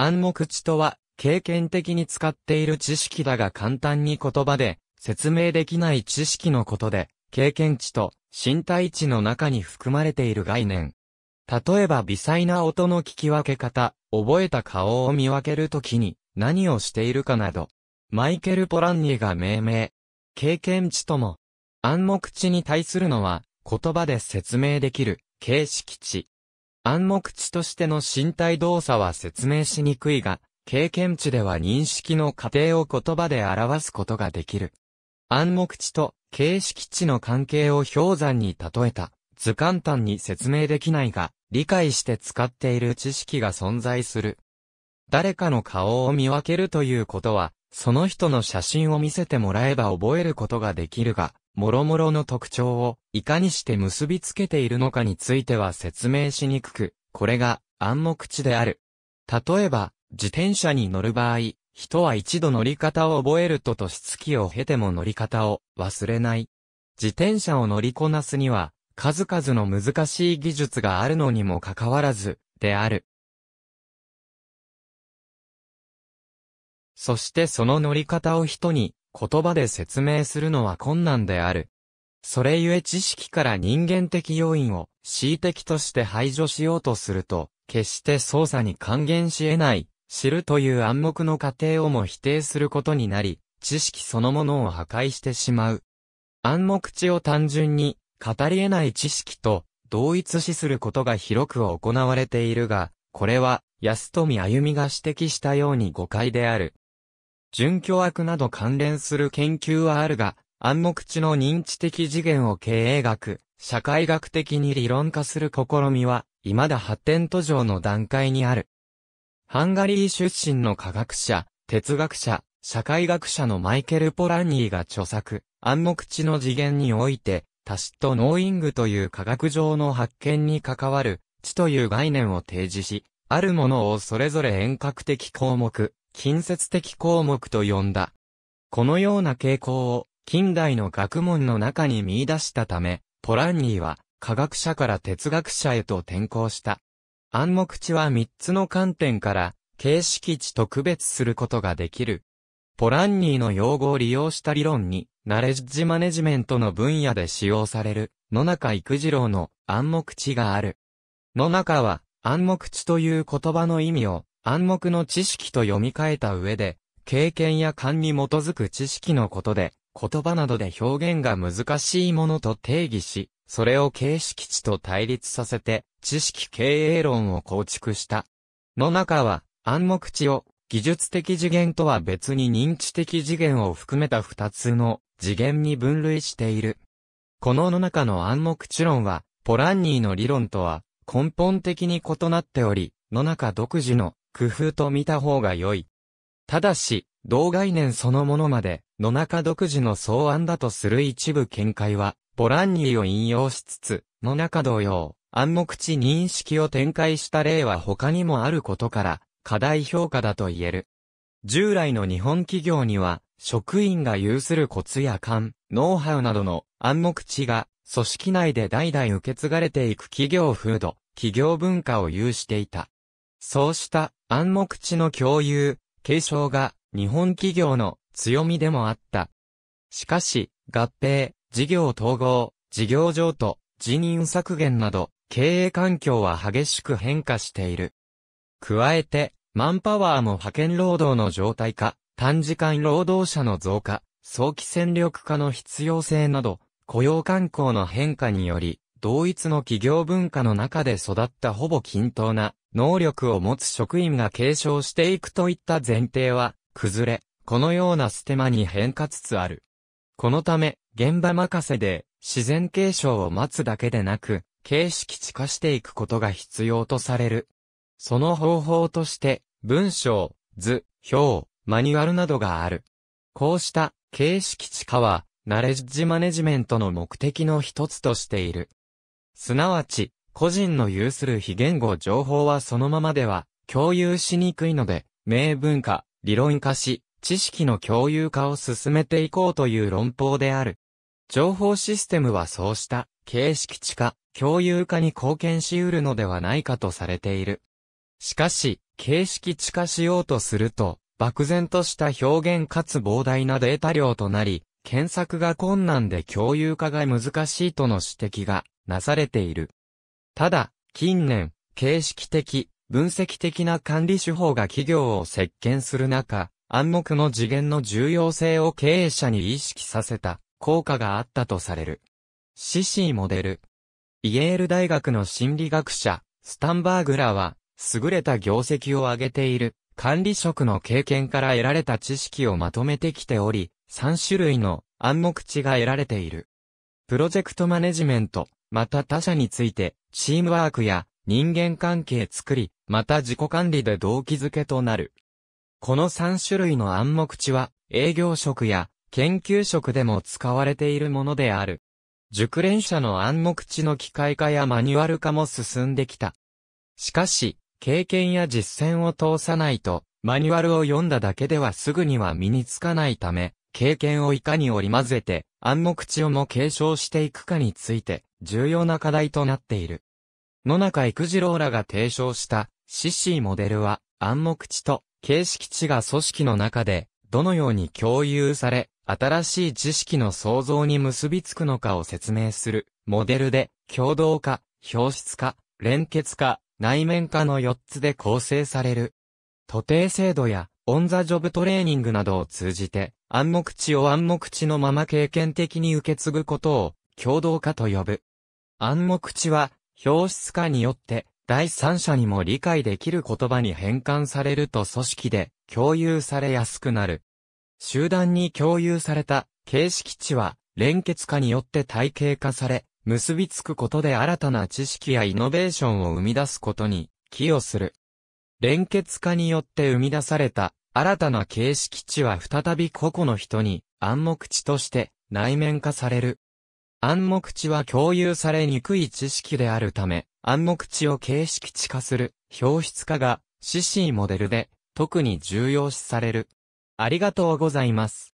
暗黙知とは、経験的に使っている知識だが簡単に言葉で説明できない知識のことで、経験値と身体値の中に含まれている概念。例えば微細な音の聞き分け方、覚えた顔を見分けるときに何をしているかなど、マイケル・ポランニが命名。経験値とも、暗黙知に対するのは言葉で説明できる形式値。暗黙知としての身体動作は説明しにくいが、経験値では認識の過程を言葉で表すことができる。暗黙知と形式知の関係を氷山に例えた、図簡単に説明できないが、理解して使っている知識が存在する。誰かの顔を見分けるということは、その人の写真を見せてもらえば覚えることができるが、諸々の特徴をいかにして結びつけているのかについては説明しにくく、これが暗黙知である。例えば、自転車に乗る場合、人は一度乗り方を覚えると年月を経ても乗り方を忘れない。自転車を乗りこなすには、数々の難しい技術があるのにもかかわらず、である。そしてその乗り方を人に言葉で説明するのは困難である。それゆえ知識から人間的要因を恣意的として排除しようとすると、決して操作に還元し得ない、知るという暗黙の過程をも否定することになり、知識そのものを破壊してしまう。暗黙知を単純に語り得ない知識と同一視することが広く行われているが、これは安富歩が指摘したように誤解である。準教悪など関連する研究はあるが、暗黙知の認知的次元を経営学、社会学的に理論化する試みは、未だ発展途上の段階にある。ハンガリー出身の科学者、哲学者、社会学者のマイケル・ポランニーが著作、暗黙知の次元において、タシット・ノーイングという科学上の発見に関わる、知という概念を提示し、あるものをそれぞれ遠隔的項目、近接的項目と呼んだ。このような傾向を近代の学問の中に見出したため、ポランニーは科学者から哲学者へと転向した。暗黙知は3つの観点から形式値と区別することができる。ポランニーの用語を利用した理論に、ナレッジマネジメントの分野で使用される、野中育次郎の暗黙知がある。野中は暗黙知という言葉の意味を暗黙の知識と読み替えた上で、経験や勘に基づく知識のことで、言葉などで表現が難しいものと定義し、それを形式値と対立させて、知識経営論を構築した。の中は、暗黙知を、技術的次元とは別に認知的次元を含めた二つの次元に分類している。このの中の暗黙知論は、ポランニーの理論とは根本的に異なっており、の中独自の工夫と見た方が良い。ただし、同概念そのものまで、野中独自の草案だとする一部見解は、ボランニーを引用しつつ、野中同様、暗黙知認識を展開した例は他にもあることから、課題評価だと言える。従来の日本企業には、職員が有するコツや勘、ノウハウなどの暗黙知が、組織内で代々受け継がれていく企業風土、企業文化を有していた。そうした暗黙知の共有、継承が日本企業の強みでもあった。しかし、合併、事業統合、事業譲渡、辞任削減など、経営環境は激しく変化している。加えて、マンパワーも派遣労働の状態化、短時間労働者の増加、早期戦力化の必要性など、雇用慣行の変化により、同一の企業文化の中で育ったほぼ均等な能力を持つ職員が継承していくといった前提は、崩れ、このようなステマに変化つつある。このため、現場任せで、自然継承を待つだけでなく、形式地化していくことが必要とされる。その方法として、文章、図、表、マニュアルなどがある。こうした形式地化は、ナレッジマネジメントの目的の一つとしている。すなわち、個人の有する非言語情報はそのままでは共有しにくいので、名文化、理論化し、知識の共有化を進めていこうという論法である。情報システムはそうした形式地化、共有化に貢献し得るのではないかとされている。しかし、形式地化しようとすると、漠然とした表現かつ膨大なデータ量となり、検索が困難で共有化が難しいとの指摘がなされている。ただ、近年、形式的、分析的な管理手法が企業を席巻する中、暗黙の次元の重要性を経営者に意識させた効果があったとされる。CC モデル。イエール大学の心理学者、スタンバーグらは、優れた業績を上げている管理職の経験から得られた知識をまとめてきており、3種類の暗黙知が得られている。プロジェクトマネジメント、また他者について、チームワークや人間関係作り、また自己管理で動機づけとなる。この3種類の暗黙知は、営業職や研究職でも使われているものである。熟練者の暗黙知の機械化やマニュアル化も進んできた。しかし、経験や実践を通さないと、マニュアルを読んだだけではすぐには身につかないため、経験をいかに織り交ぜて、暗黙知をも継承していくかについて、重要な課題となっている。野中育次郎らが提唱した CC モデルは暗黙地と形式地が組織の中でどのように共有され、新しい知識の創造に結びつくのかを説明するモデルで共同化、表出化、連結化、内面化の4つで構成される。徒弟制度やオンザジョブトレーニングなどを通じて暗黙地を暗黙地のまま経験的に受け継ぐことを共同化と呼ぶ。暗黙知は、表出化によって、第三者にも理解できる言葉に変換されると組織で共有されやすくなる。集団に共有された形式値は連結化によって体系化され、結びつくことで新たな知識やイノベーションを生み出すことに寄与する。連結化によって生み出された新たな形式値は再び個々の人に暗黙知として内面化される。暗黙知は共有されにくい知識であるため、暗黙知を形式地化する、表出化が、CC モデルで、特に重要視される。ありがとうございます。